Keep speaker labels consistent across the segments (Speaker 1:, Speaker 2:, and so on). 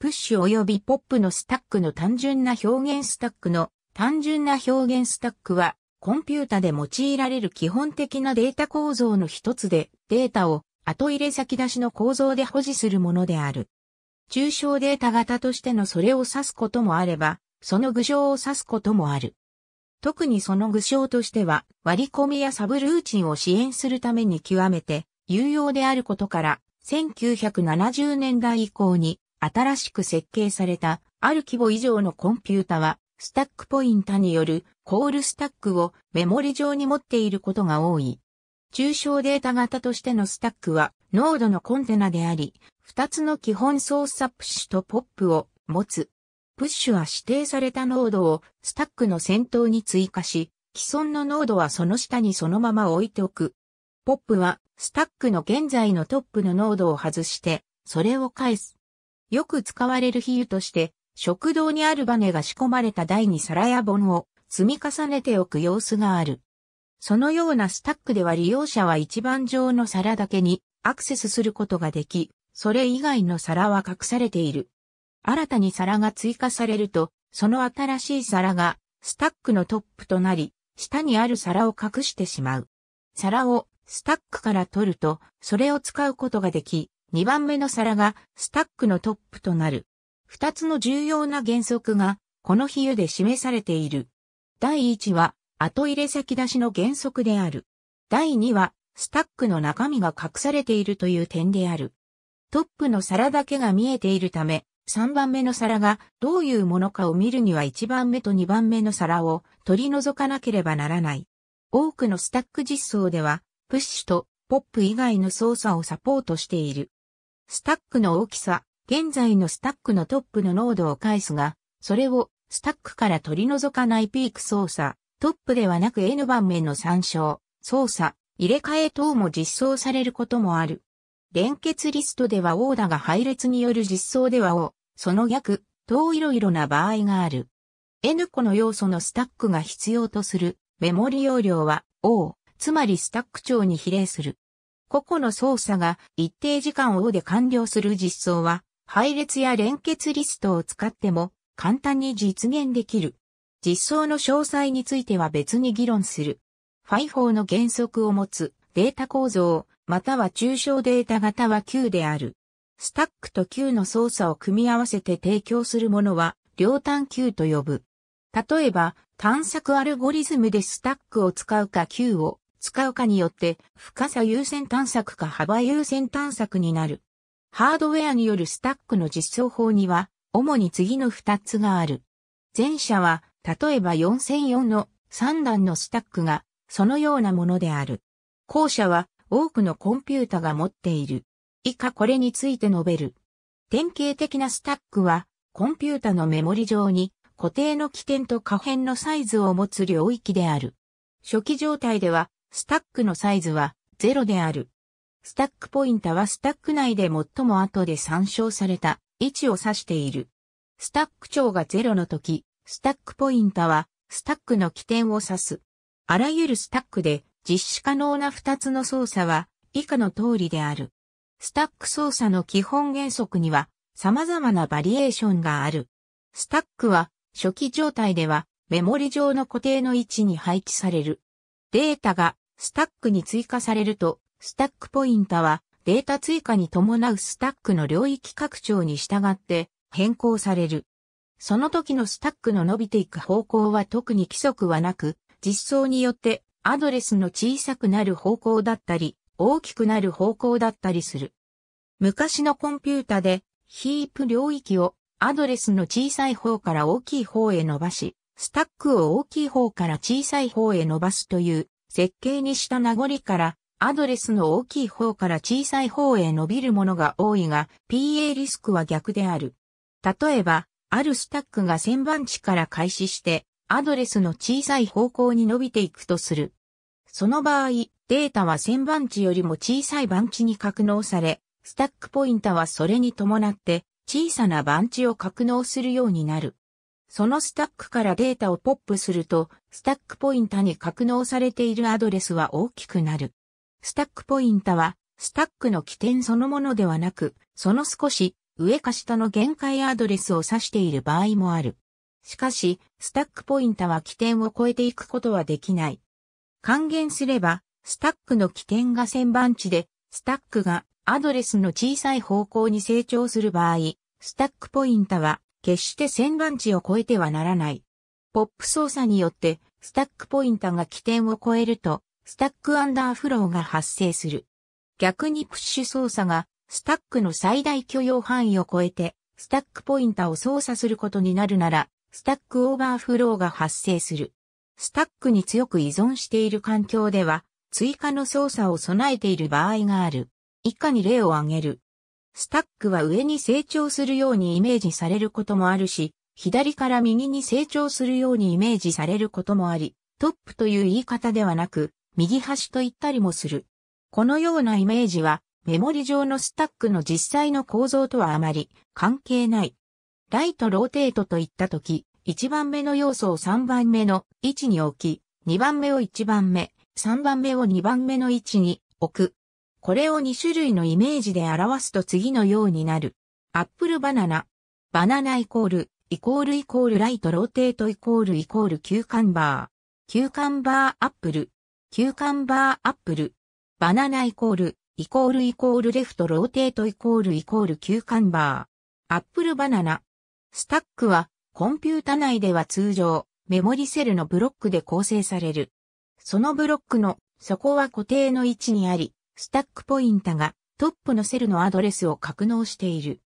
Speaker 1: プッシュ及びポップのスタックの単純な表現スタックの単純な表現スタックは、コンピュータで用いられる基本的なデータ構造の一つで、データを後入れ先出しの構造で保持するものである。抽象データ型としてのそれを指すこともあれば、その具象を指すこともある。特にその具象としては、割り込みやサブルーチンを支援するために極めて有用であることから、1970年代以降に新しく設計された、ある規模以上のコンピュータは、スタックポインタによるコールスタックをメモリ上に持っていることが多い。抽象データ型としてのスタックは、ノードのコンテナであり、2つの基本操作プッシュとポップを持つ。プッシュは指定されたノードをスタックの先頭に追加し、既存のノードはその下にそのまま置いておく。ポップはスタックの現在のトップのノードを外して、それを返す。よく使われる比喩として、食堂にあるバネが仕込まれた台に皿や盆を積み重ねておく様子がある。そのようなスタックでは利用者は一番上の皿だけにアクセスすることができ、それ以外の皿は隠されている。新たに皿が追加されると、その新しい皿がスタックのトップとなり、下にある皿を隠してしまう。皿をスタックから取ると、それを使うことができ、2番目の皿がスタックのトップとなる。2つの重要な原則が、この比喩で示されている。第1は、後入れ先出しの原則である。第2は、スタックの中身が隠されているという点である。トップの皿だけが見えているため、3番目の皿がどういうものかを見るには1番目と2番目の皿を取り除かなければならない。多くのスタック実装では、プッシュとポップ以外の操作をサポートしている。スタックの大きさ、現在のスタックのトップの濃度を返すが、それをスタックから取り除かないピーク操作、トップではなく N 番目の参照、操作、入れ替え等も実装されることもある。連結リストでは O だが配列による実装では O、その逆、等いろいろな場合がある。N 個の要素のスタックが必要とするメモリ容量は O、つまりスタック長に比例する。個々の操作が一定時間をで完了する実装は、配列や連結リストを使っても簡単に実現できる。実装の詳細については別に議論する。ファイ法の原則を持つデータ構造、または抽象データ型は Q である。スタックと Q の操作を組み合わせて提供するものは、両端 Q と呼ぶ。例えば、探索アルゴリズムでスタックを使うか Q を使うかによって深さ優先探索か幅優先探索になる。ハードウェアによるスタックの実装法には主に次の2つがある。前者は例えば4004の3段のスタックがそのようなものである。後者は多くのコンピュータが持っている。以下これについて述べる。典型的なスタックはコンピュータのメモリ上に固定の起点と可変のサイズを持つ領域である。初期状態ではスタックのサイズは0である。スタックポインタはスタック内で最も後で参照された位置を指している。スタック長が0の時、スタックポインタはスタックの起点を指す。あらゆるスタックで実施可能な2つの操作は以下の通りである。スタック操作の基本原則には様々なバリエーションがある。スタックは初期状態ではメモリ上の固定の位置に配置される。データがスタックに追加されると、スタックポインタはデータ追加に伴うスタックの領域拡張に従って変更される。その時のスタックの伸びていく方向は特に規則はなく、実装によってアドレスの小さくなる方向だったり、大きくなる方向だったりする。昔のコンピュータでヒープ領域をアドレスの小さい方から大きい方へ伸ばし、スタックを大きい方から小さい方へ伸ばすという設計にした名残から、アドレスの大きい方から小さい方へ伸びるものが多いが、PA リスクは逆である。例えば、あるスタックが旋盤地から開始して、アドレスの小さい方向に伸びていくとする。その場合、データは旋盤地よりも小さい番地に格納され、スタックポインタはそれに伴って小さな番地を格納するようになる。そのスタックからデータをポップすると、スタックポインタに格納されているアドレスは大きくなる。スタックポインタは、スタックの起点そのものではなく、その少し上か下の限界アドレスを指している場合もある。しかし、スタックポインタは起点を超えていくことはできない。還元すれば、スタックの起点が旋盤地で、スタックがアドレスの小さい方向に成長する場合、スタックポインタは決して旋盤値を超えてはならない。ポップ操作によって、スタックポインタが起点を超えると、スタックアンダーフローが発生する。逆にプッシュ操作が、スタックの最大許容範囲を超えて、スタックポインタを操作することになるなら、スタックオーバーフローが発生する。スタックに強く依存している環境では、追加の操作を備えている場合がある。以下に例を挙げる。スタックは上に成長するようにイメージされることもあるし、左から右に成長するようにイメージされることもあり、トップという言い方ではなく、右端と言ったりもする。このようなイメージは、メモリ上のスタックの実際の構造とはあまり関係ない。ライトローテートといったとき、1番目の要素を3番目の位置に置き、2番目を1番目、3番目を2番目の位置に置くこれを2種類のイメージで表すと次のようになる。アップルバナナ。バナナイコール、イコールイコールライトローテートイコールイコールキューカンバー。キューカンバーアップル。キューカンバーアップル。バナナイコール、イコールイコールレフトローテートイコールイコールキューカンバー。アップルバナナ。スタックは、コンピュータ内では通常、メモリセルのブロックで構成される。そのブロックの底は固定の位置にあり、スタックポインタがトップのセルのアドレスを格納している。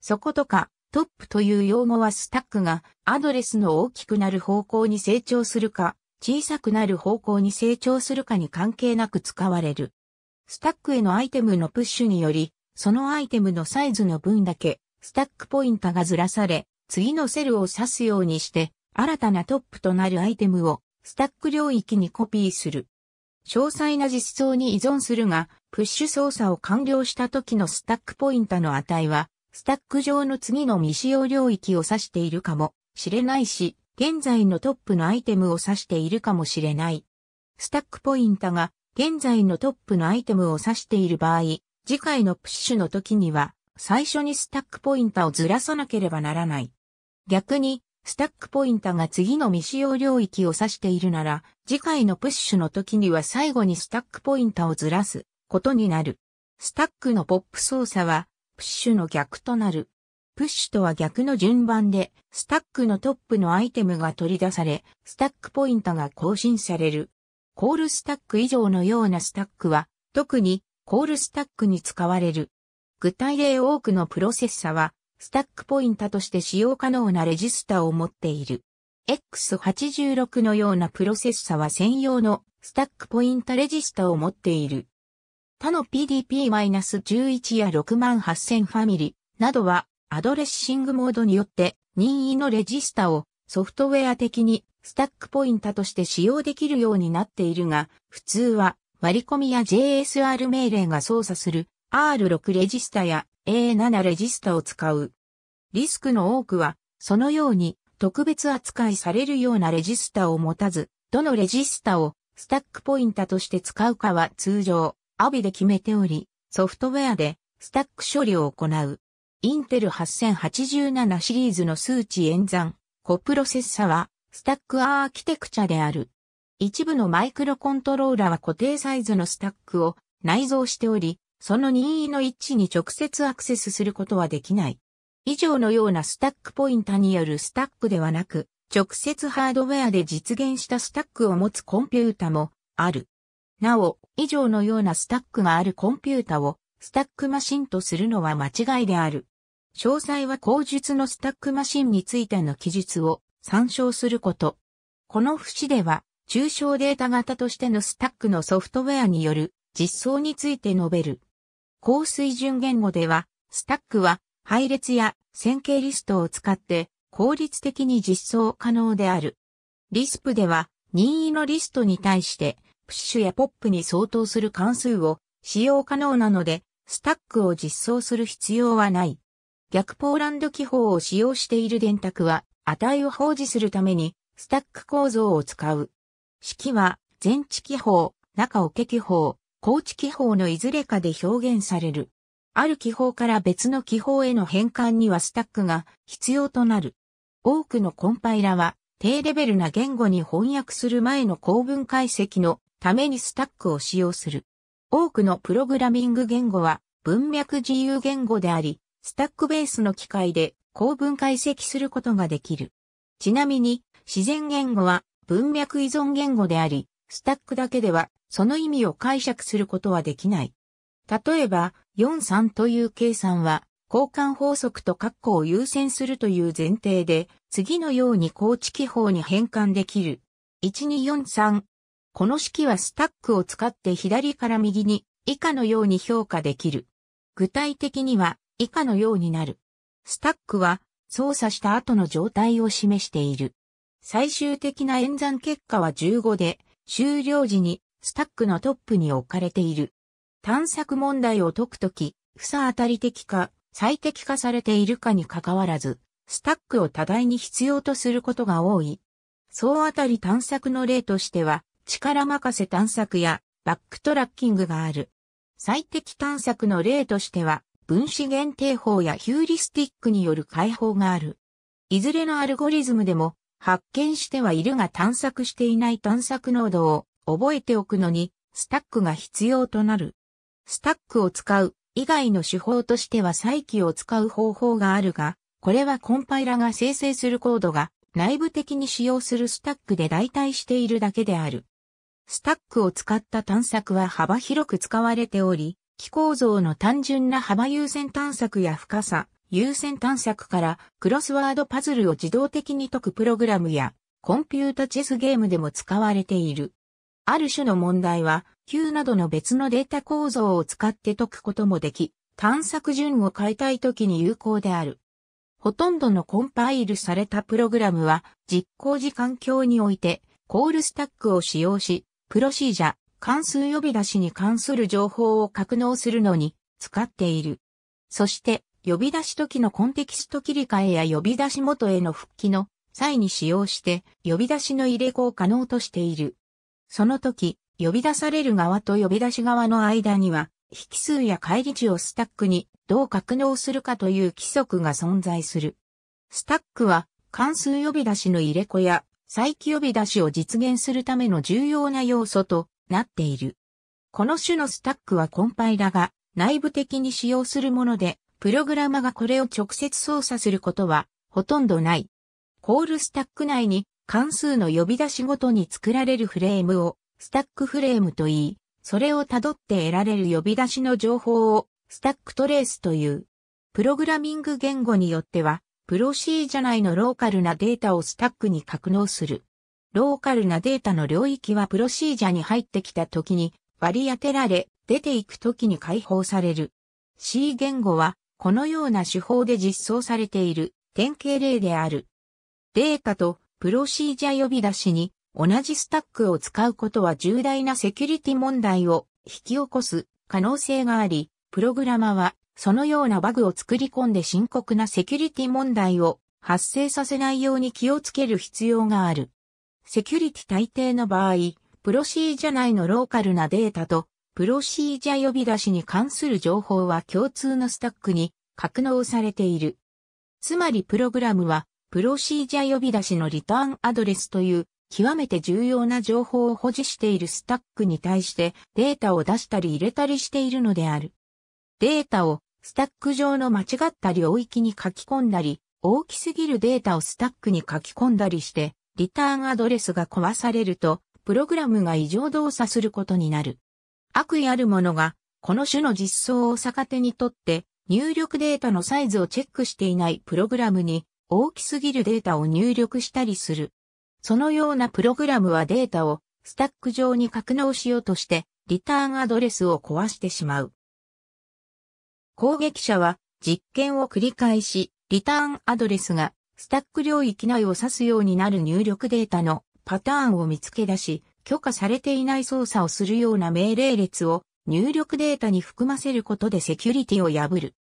Speaker 1: そことか、トップという用語はスタックがアドレスの大きくなる方向に成長するか、小さくなる方向に成長するかに関係なく使われる。スタックへのアイテムのプッシュにより、そのアイテムのサイズの分だけ、スタックポインタがずらされ、次のセルを指すようにして、新たなトップとなるアイテムをスタック領域にコピーする。詳細な実装に依存するが、プッシュ操作を完了した時のスタックポインタの値は、スタック上の次の未使用領域を指しているかもしれないし、現在のトップのアイテムを指しているかもしれない。スタックポインタが現在のトップのアイテムを指している場合、次回のプッシュの時には、最初にスタックポインタをずらさなければならない。逆に、スタックポインタが次の未使用領域を指しているなら、次回のプッシュの時には最後にスタックポインタをずらすことになる。スタックのポップ操作は、プッシュの逆となる。プッシュとは逆の順番で、スタックのトップのアイテムが取り出され、スタックポインタが更新される。コールスタック以上のようなスタックは、特にコールスタックに使われる。具体例多くのプロセッサは、スタックポインタとして使用可能なレジスタを持っている。X86 のようなプロセッサは専用のスタックポインタレジスタを持っている。他の PDP-11 や68000ファミリーなどはアドレッシングモードによって任意のレジスタをソフトウェア的にスタックポインタとして使用できるようになっているが、普通は割り込みや JSR 命令が操作する R6 レジスタや A7 レジスタを使う。リスクの多くは、そのように特別扱いされるようなレジスタを持たず、どのレジスタをスタックポインタとして使うかは通常、アビで決めており、ソフトウェアでスタック処理を行う。インテル8087シリーズの数値演算、コプロセッサは、スタックアーキテクチャである。一部のマイクロコントローラは固定サイズのスタックを内蔵しており、その任意の一致に直接アクセスすることはできない。以上のようなスタックポインタによるスタックではなく、直接ハードウェアで実現したスタックを持つコンピュータもある。なお、以上のようなスタックがあるコンピュータをスタックマシンとするのは間違いである。詳細は口述のスタックマシンについての記述を参照すること。この節では、抽象データ型としてのスタックのソフトウェアによる実装について述べる。高水準言語では、スタックは配列や線形リストを使って効率的に実装可能である。リスプでは任意のリストに対してプッシュやポップに相当する関数を使用可能なので、スタックを実装する必要はない。逆ポーランド記法を使用している電卓は値を保持するためにスタック構造を使う。式は全地記法、中置き記法、高知気泡のいずれかで表現される。ある気泡から別の気泡への変換にはスタックが必要となる。多くのコンパイラは低レベルな言語に翻訳する前の構文解析のためにスタックを使用する。多くのプログラミング言語は文脈自由言語であり、スタックベースの機械で構文解析することができる。ちなみに自然言語は文脈依存言語であり、スタックだけではその意味を解釈することはできない。例えば、43という計算は、交換法則と括弧を優先するという前提で、次のように高知記法に変換できる。1243。この式はスタックを使って左から右に以下のように評価できる。具体的には以下のようになる。スタックは操作した後の状態を示している。最終的な演算結果は15で、終了時にスタックのトップに置かれている。探索問題を解くとき、不差当たり的か、最適化されているかにかかわらず、スタックを多大に必要とすることが多い。総当たり探索の例としては、力任せ探索やバックトラッキングがある。最適探索の例としては、分子限定法やヒューリスティックによる解放がある。いずれのアルゴリズムでも発見してはいるが探索していない探索濃度を覚えておくのに、スタックが必要となる。スタックを使う以外の手法としては再起を使う方法があるが、これはコンパイラが生成するコードが内部的に使用するスタックで代替しているだけである。スタックを使った探索は幅広く使われており、気構造の単純な幅優先探索や深さ、優先探索からクロスワードパズルを自動的に解くプログラムやコンピュータチェスゲームでも使われている。ある種の問題は、Q などの別のデータ構造を使って解くこともでき、探索順を変えたいときに有効である。ほとんどのコンパイルされたプログラムは、実行時環境において、コールスタックを使用し、プロシージャ、関数呼び出しに関する情報を格納するのに使っている。そして、呼び出し時のコンテキスト切り替えや呼び出し元への復帰の際に使用して、呼び出しの入れ子を可能としている。その時、呼び出される側と呼び出し側の間には、引数や返り値をスタックにどう格納するかという規則が存在する。スタックは関数呼び出しの入れ子や再起呼び出しを実現するための重要な要素となっている。この種のスタックはコンパイラが内部的に使用するもので、プログラマがこれを直接操作することはほとんどない。コールスタック内に関数の呼び出しごとに作られるフレームをスタックフレームと言い、それを辿って得られる呼び出しの情報をスタックトレースという。プログラミング言語によっては、プロシージャ内のローカルなデータをスタックに格納する。ローカルなデータの領域はプロシージャに入ってきた時に割り当てられ、出ていく時に解放される。C 言語は、このような手法で実装されている典型例である。データとプロシージャ呼び出しに同じスタックを使うことは重大なセキュリティ問題を引き起こす可能性があり、プログラマはそのようなバグを作り込んで深刻なセキュリティ問題を発生させないように気をつける必要がある。セキュリティ大抵の場合、プロシージャ内のローカルなデータとプロシージャ呼び出しに関する情報は共通のスタックに格納されている。つまりプログラムはプロシージャ呼び出しのリターンアドレスという極めて重要な情報を保持しているスタックに対してデータを出したり入れたりしているのである。データをスタック上の間違った領域に書き込んだり、大きすぎるデータをスタックに書き込んだりして、リターンアドレスが壊されると、プログラムが異常動作することになる。悪意ある者が、この種の実装を逆手にとって、入力データのサイズをチェックしていないプログラムに大きすぎるデータを入力したりする。そのようなプログラムはデータをスタック上に格納しようとして、リターンアドレスを壊してしまう。攻撃者は実験を繰り返し、リターンアドレスがスタック領域内を指すようになる入力データのパターンを見つけ出し、許可されていない操作をするような命令列を入力データに含ませることでセキュリティを破る。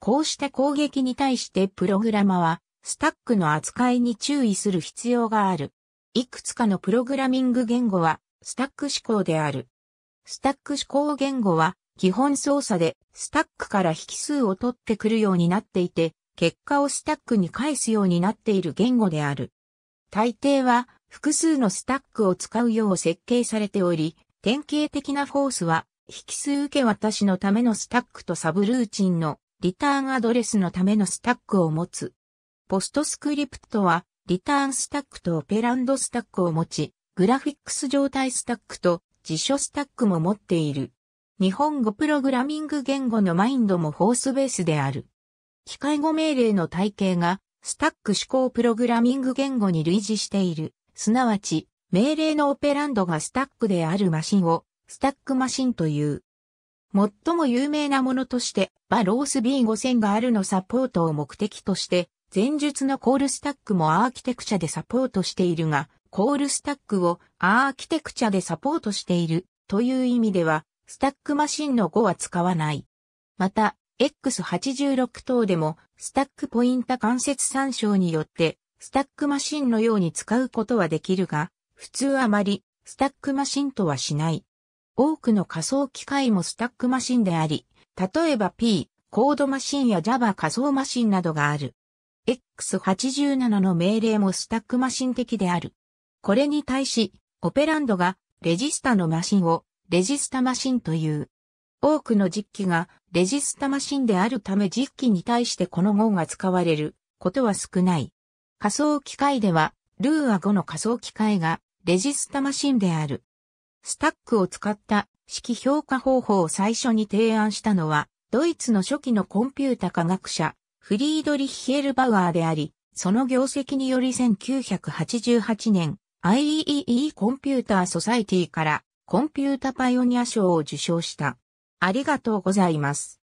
Speaker 1: こうした攻撃に対してプログラマはスタックの扱いに注意する必要がある。いくつかのプログラミング言語は、スタック思考である。スタック思考言語は、基本操作で、スタックから引数を取ってくるようになっていて、結果をスタックに返すようになっている言語である。大抵は、複数のスタックを使うよう設計されており、典型的なフォースは、引数受け渡しのためのスタックとサブルーチンのリターンアドレスのためのスタックを持つ。ポストスクリプトは、リターンスタックとオペランドスタックを持ち、グラフィックス状態スタックと辞書スタックも持っている。日本語プログラミング言語のマインドもフォースベースである。機械語命令の体系が、スタック思考プログラミング言語に類似している。すなわち、命令のオペランドがスタックであるマシンを、スタックマシンという。最も有名なものとして、バロース B5000 があるのサポートを目的として、前述のコールスタックもアーキテクチャでサポートしているが、コールスタックをアーキテクチャでサポートしているという意味では、スタックマシンの5は使わない。また、X86 等でも、スタックポインタ関節参照によって、スタックマシンのように使うことはできるが、普通あまり、スタックマシンとはしない。多くの仮想機械もスタックマシンであり、例えば P、コードマシンや Java 仮想マシンなどがある。X87 の命令もスタックマシン的である。これに対し、オペランドがレジスタのマシンをレジスタマシンという。多くの実機がレジスタマシンであるため実機に対してこの号が使われることは少ない。仮想機械では、ルーア5の仮想機械がレジスタマシンである。スタックを使った式評価方法を最初に提案したのは、ドイツの初期のコンピュータ科学者、フリードリッヒエルバウアーであり、その業績により1988年 IEEE コンピューターソサイティからコンピュータパイオニア賞を受賞した。ありがとうございます。